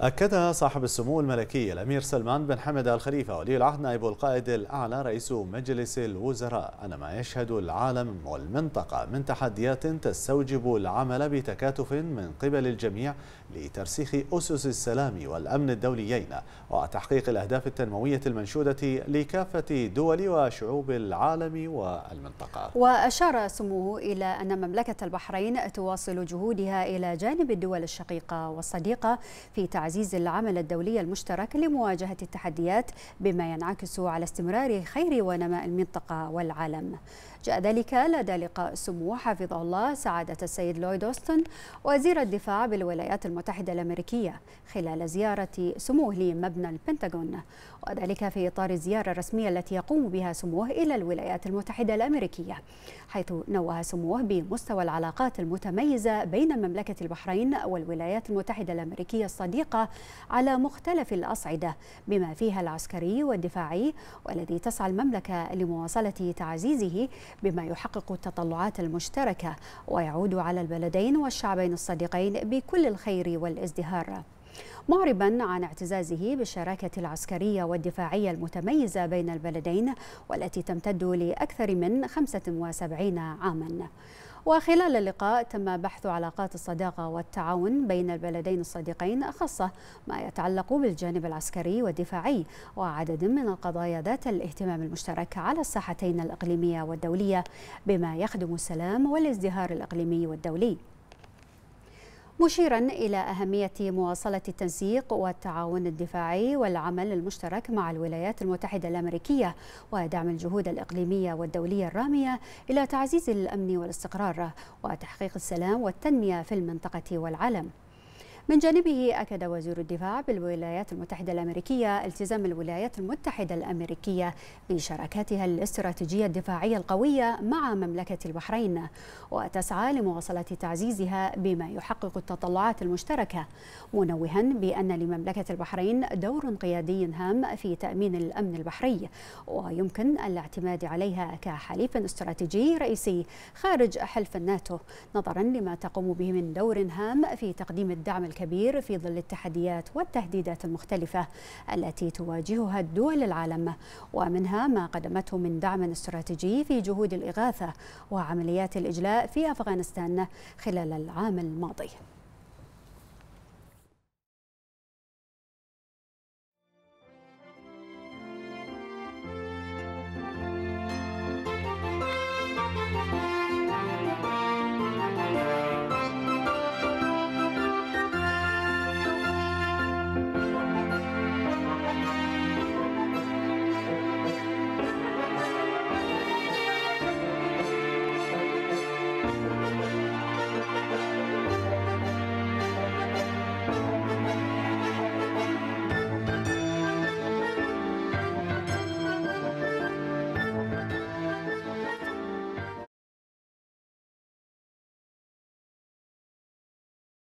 أكد صاحب السمو الملكي الأمير سلمان بن حمد الخليفة ولي العهد نائب القائد الأعلى رئيس مجلس الوزراء أن ما يشهد العالم والمنطقة من تحديات تستوجب العمل بتكاتف من قبل الجميع لترسيخ أسس السلام والأمن الدوليين وتحقيق الأهداف التنموية المنشودة لكافة دول وشعوب العالم والمنطقة وأشار سموه إلى أن مملكة البحرين تواصل جهودها إلى جانب الدول الشقيقة والصديقة في تع تعزيز العمل الدولي المشترك لمواجهة التحديات بما ينعكس على استمرار خير ونماء المنطقة والعالم جاء ذلك لدى لقاء سمو حفظه الله سعادة السيد لويد أوستن وزير الدفاع بالولايات المتحدة الأمريكية خلال زيارة سموه لمبنى البنتاغون وذلك في إطار الزيارة الرسمية التي يقوم بها سموه إلى الولايات المتحدة الأمريكية حيث نوه سموه بمستوى العلاقات المتميزة بين مملكة البحرين والولايات المتحدة الأمريكية الصديقة الحقيقة على مختلف الأصعدة بما فيها العسكري والدفاعي والذي تسعى المملكة لمواصلة تعزيزه بما يحقق التطلعات المشتركة ويعود على البلدين والشعبين الصديقين بكل الخير والازدهار معربا عن اعتزازه بالشراكة العسكرية والدفاعية المتميزة بين البلدين والتي تمتد لأكثر من 75 عاماً وخلال اللقاء تم بحث علاقات الصداقة والتعاون بين البلدين الصديقين خاصة ما يتعلق بالجانب العسكري والدفاعي وعدد من القضايا ذات الاهتمام المشترك على الساحتين الإقليمية والدولية بما يخدم السلام والازدهار الإقليمي والدولي مشيرا إلى أهمية مواصلة التنسيق والتعاون الدفاعي والعمل المشترك مع الولايات المتحدة الأمريكية ودعم الجهود الإقليمية والدولية الرامية إلى تعزيز الأمن والاستقرار وتحقيق السلام والتنمية في المنطقة والعالم من جانبه أكد وزير الدفاع بالولايات المتحدة الأمريكية التزام الولايات المتحدة الأمريكية بشراكاتها الاستراتيجية الدفاعية القوية مع مملكة البحرين وتسعى لمواصلة تعزيزها بما يحقق التطلعات المشتركة منوها بأن لمملكة البحرين دور قيادي هام في تأمين الأمن البحري ويمكن الاعتماد عليها كحليف استراتيجي رئيسي خارج حلف الناتو نظرا لما تقوم به من دور هام في تقديم الدعم الكبير في ظل التحديات والتهديدات المختلفة التي تواجهها الدول العالم ومنها ما قدمته من دعم استراتيجي في جهود الإغاثة وعمليات الإجلاء في أفغانستان خلال العام الماضي